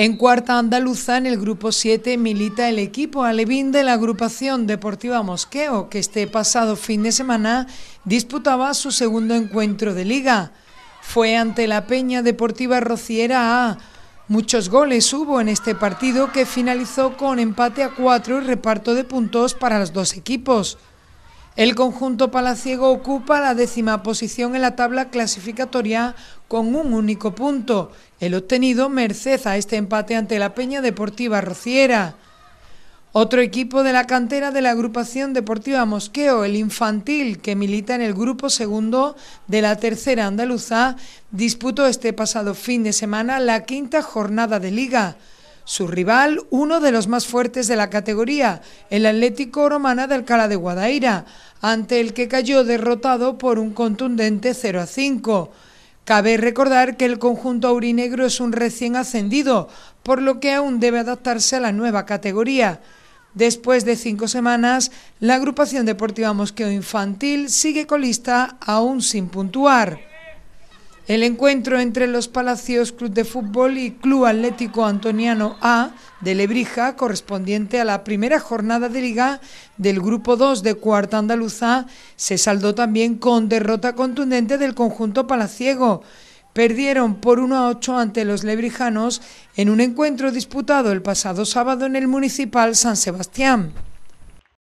En cuarta andaluza, en el grupo 7, milita el equipo alevín de la agrupación deportiva Mosqueo, que este pasado fin de semana disputaba su segundo encuentro de liga. Fue ante la Peña Deportiva Rociera A. Muchos goles hubo en este partido que finalizó con empate a cuatro y reparto de puntos para los dos equipos. El conjunto palaciego ocupa la décima posición en la tabla clasificatoria con un único punto, el obtenido merced a este empate ante la Peña Deportiva Rociera. Otro equipo de la cantera de la agrupación deportiva Mosqueo, el Infantil, que milita en el grupo segundo de la tercera andaluza, disputó este pasado fin de semana la quinta jornada de liga. Su rival, uno de los más fuertes de la categoría, el Atlético Romana de Alcalá de Guadaira, ante el que cayó derrotado por un contundente 0 a 5. Cabe recordar que el conjunto aurinegro es un recién ascendido, por lo que aún debe adaptarse a la nueva categoría. Después de cinco semanas, la agrupación deportiva Mosqueo Infantil sigue colista aún sin puntuar. El encuentro entre los Palacios Club de Fútbol y Club Atlético Antoniano A de Lebrija, correspondiente a la primera jornada de liga del Grupo 2 de Cuarta Andaluza, se saldó también con derrota contundente del conjunto palaciego. Perdieron por 1 a 8 ante los lebrijanos en un encuentro disputado el pasado sábado en el Municipal San Sebastián.